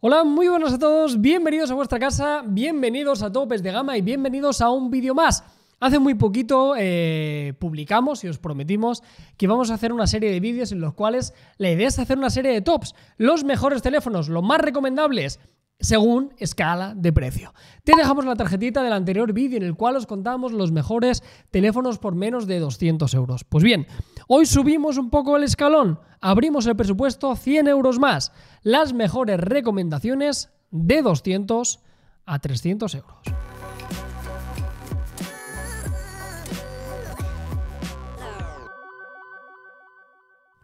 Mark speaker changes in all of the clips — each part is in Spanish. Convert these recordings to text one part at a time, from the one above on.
Speaker 1: Hola, muy buenas a todos, bienvenidos a vuestra casa, bienvenidos a Topes de Gama y bienvenidos a un vídeo más. Hace muy poquito eh, publicamos y os prometimos que vamos a hacer una serie de vídeos en los cuales la idea es hacer una serie de tops, los mejores teléfonos, los más recomendables, según escala de precio. Te dejamos la tarjetita del anterior vídeo en el cual os contamos los mejores teléfonos por menos de 200 euros. Pues bien, hoy subimos un poco el escalón, abrimos el presupuesto 100 euros más, las mejores recomendaciones de 200 a 300 euros.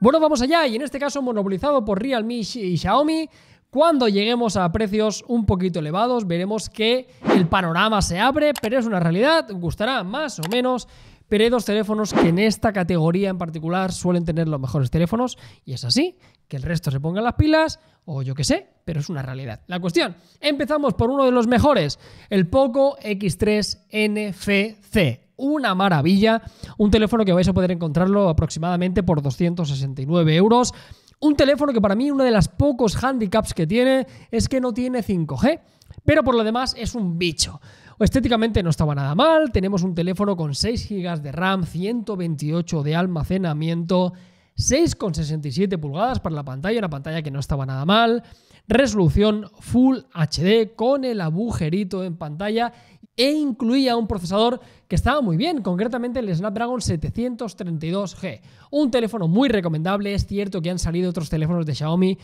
Speaker 1: Bueno, vamos allá y en este caso monopolizado por Realme y Xiaomi, cuando lleguemos a precios un poquito elevados, veremos que el panorama se abre, pero es una realidad, gustará más o menos, pero hay dos teléfonos que en esta categoría en particular suelen tener los mejores teléfonos y es así, que el resto se pongan las pilas o yo qué sé, pero es una realidad. La cuestión, empezamos por uno de los mejores, el Poco X3 NFC una maravilla. Un teléfono que vais a poder encontrarlo aproximadamente por 269 euros. Un teléfono que para mí uno de los pocos handicaps que tiene es que no tiene 5G, pero por lo demás es un bicho. Estéticamente no estaba nada mal, tenemos un teléfono con 6 GB de RAM, 128 de almacenamiento, 6,67 pulgadas para la pantalla, una pantalla que no estaba nada mal, resolución Full HD con el agujerito en pantalla e incluía un procesador que estaba muy bien, concretamente el Snapdragon 732G. Un teléfono muy recomendable, es cierto que han salido otros teléfonos de Xiaomi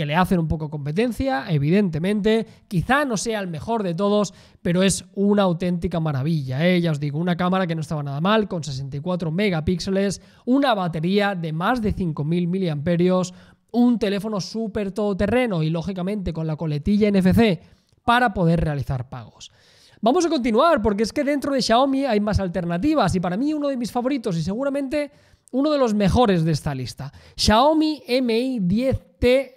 Speaker 1: que le hacen un poco competencia, evidentemente. Quizá no sea el mejor de todos, pero es una auténtica maravilla. ¿eh? Ya os digo, una cámara que no estaba nada mal, con 64 megapíxeles, una batería de más de 5.000 mAh, un teléfono súper todoterreno y lógicamente con la coletilla NFC para poder realizar pagos. Vamos a continuar porque es que dentro de Xiaomi hay más alternativas y para mí uno de mis favoritos y seguramente uno de los mejores de esta lista, Xiaomi Mi 10 light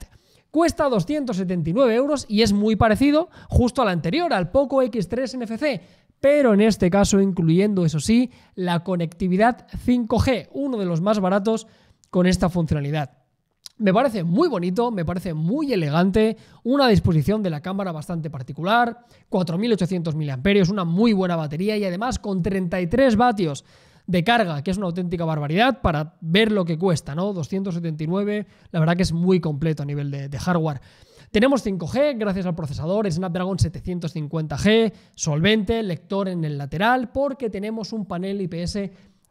Speaker 1: Lite. Cuesta 279 euros y es muy parecido justo al anterior, al Poco X3 NFC, pero en este caso incluyendo, eso sí, la conectividad 5G, uno de los más baratos con esta funcionalidad. Me parece muy bonito, me parece muy elegante, una disposición de la cámara bastante particular, 4.800 mAh, una muy buena batería y además con 33 vatios de carga, que es una auténtica barbaridad para ver lo que cuesta, ¿no? 279, la verdad que es muy completo a nivel de, hardware. Tenemos 5G gracias al procesador Snapdragon 750G, solvente, lector en el lateral, porque tenemos un panel IPS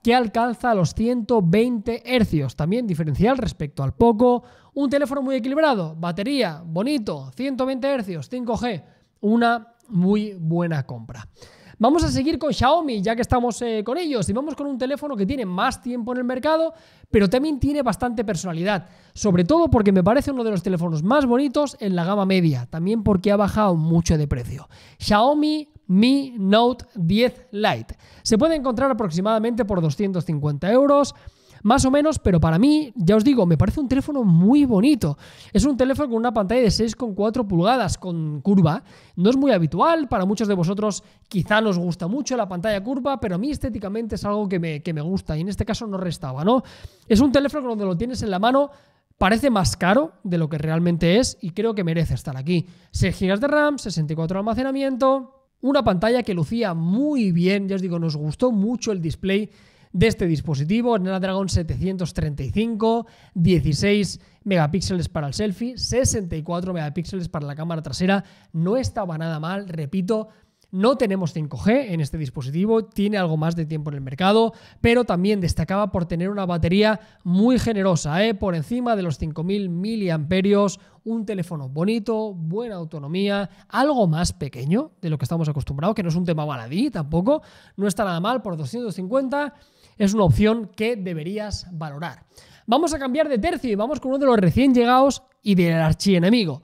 Speaker 1: que alcanza los 120 Hz, también diferencial respecto al poco. Un teléfono muy equilibrado, batería, bonito, 120 Hz, 5G, una muy buena compra. Vamos a seguir con Xiaomi, ya que estamos eh, con ellos, y vamos con un teléfono que tiene más tiempo en el mercado, pero también tiene bastante personalidad, sobre todo porque me parece uno de los teléfonos más bonitos en la gama media, también porque ha bajado mucho de precio. Xiaomi Mi Note 10 Lite. Se puede encontrar aproximadamente por 250 euros más o menos, pero para mí, ya os digo, me parece un teléfono muy bonito. Es un teléfono con una pantalla de 6,4 pulgadas con curva. No es muy habitual, para muchos de vosotros quizá nos gusta mucho la pantalla curva, pero a mí estéticamente es algo que me, gusta y en este caso no restaba, ¿no? Es un teléfono donde lo tienes en la mano parece más caro de lo que realmente es y creo que merece estar aquí. 6 GB de RAM, 64 de almacenamiento, una pantalla que lucía muy bien, ya os digo, nos gustó mucho el display de este dispositivo, Dragon 735, 16 megapíxeles para el selfie, 64 megapíxeles para la cámara trasera, no estaba nada mal, repito, no tenemos 5G en este dispositivo, tiene algo más de tiempo en el mercado, pero también destacaba por tener una batería muy generosa, ¿eh? por encima de los 5.000 mAh un teléfono bonito, buena autonomía, algo más pequeño de lo que estamos acostumbrados, que no es un tema baladí tampoco, no está nada mal por 250 es una opción que deberías valorar. Vamos a cambiar de tercio y vamos con uno de los recién llegados y del archienemigo,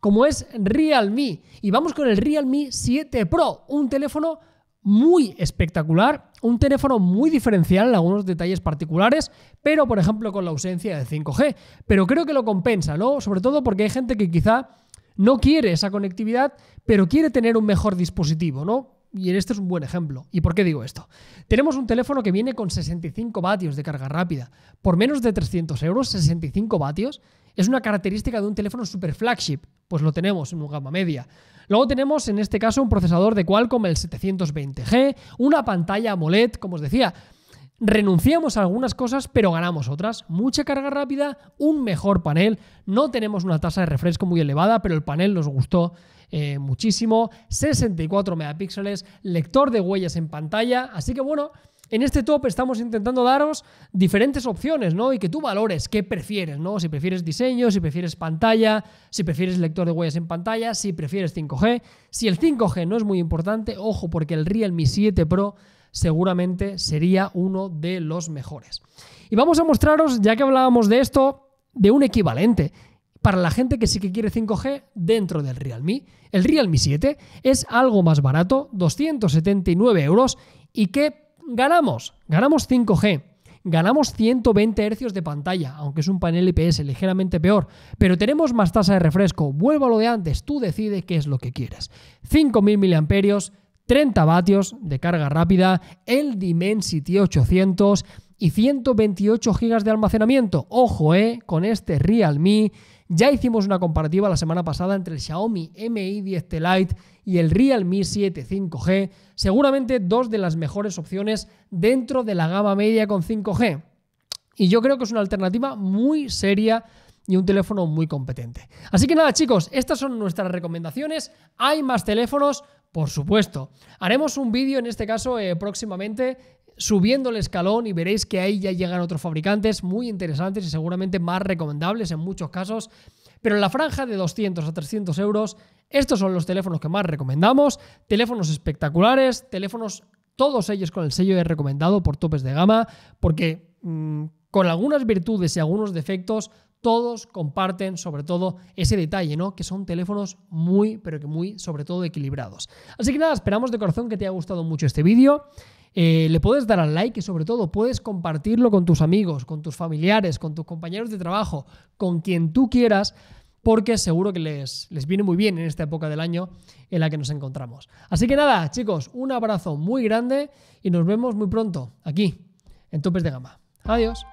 Speaker 1: como es Realme. Y vamos con el Realme 7 Pro, un teléfono muy espectacular, un teléfono muy diferencial en algunos detalles particulares, pero por ejemplo con la ausencia de 5G. Pero creo que lo compensa, ¿no? Sobre todo porque hay gente que quizá no quiere esa conectividad, pero quiere tener un mejor dispositivo, ¿no? y este es un buen ejemplo. ¿Y por qué digo esto? Tenemos un teléfono que viene con 65 vatios de carga rápida. Por menos de 300 euros, 65 vatios es una característica de un teléfono super flagship. Pues lo tenemos en un gama media. Luego tenemos en este caso un procesador de Qualcomm el 720G, una pantalla AMOLED, como os decía, Renunciamos a algunas cosas pero ganamos otras. Mucha carga rápida, un mejor panel. No tenemos una tasa de refresco muy elevada, pero el panel nos gustó eh, muchísimo. 64 megapíxeles, lector de huellas en pantalla. Así que bueno, en este top estamos intentando daros diferentes opciones, ¿no? Y que tú valores qué prefieres, ¿no? Si prefieres diseño, si prefieres pantalla, si prefieres lector de huellas en pantalla, si prefieres 5G. Si el 5G no es muy importante, ojo porque el Realme 7 Pro seguramente sería uno de los mejores. Y vamos a mostraros, ya que hablábamos de esto, de un equivalente para la gente que sí que quiere 5G dentro del Realme. El Realme 7 es algo más barato, 279 euros. ¿Y que ganamos? Ganamos 5G. Ganamos 120 Hz de pantalla, aunque es un panel IPS ligeramente peor, pero tenemos más tasa de refresco. Vuelvo a lo de antes, tú decides qué es lo que quieres. 5.000 mAh 30 vatios de carga rápida, el Dimensity 800 y 128 GB de almacenamiento. Ojo, eh, con este Realme ya hicimos una comparativa la semana pasada entre el Xiaomi Mi 10T Lite y el Realme 7 5G, seguramente dos de las mejores opciones dentro de la gama media con 5G. Y yo creo que es una alternativa muy seria y un teléfono muy competente. Así que nada, chicos, estas son nuestras recomendaciones. Hay más teléfonos, por supuesto. Haremos un vídeo en este caso eh, próximamente subiendo el escalón y veréis que ahí ya llegan otros fabricantes muy interesantes y seguramente más recomendables en muchos casos. Pero en la franja de 200 a 300 euros, estos son los teléfonos que más recomendamos. Teléfonos espectaculares, teléfonos todos ellos con el sello de recomendado por topes de gama, porque mm, con algunas virtudes y algunos defectos todos comparten sobre todo ese detalle, ¿no? Que son teléfonos muy, pero que muy, sobre todo equilibrados. Así que nada, esperamos de corazón que te haya gustado mucho este vídeo. Eh, le puedes dar al like y sobre todo puedes compartirlo con tus amigos, con tus familiares, con tus compañeros de trabajo, con quien tú quieras, porque seguro que les, les viene muy bien en esta época del año en la que nos encontramos. Así que nada, chicos, un abrazo muy grande y nos vemos muy pronto aquí, en Topes de Gama. Adiós.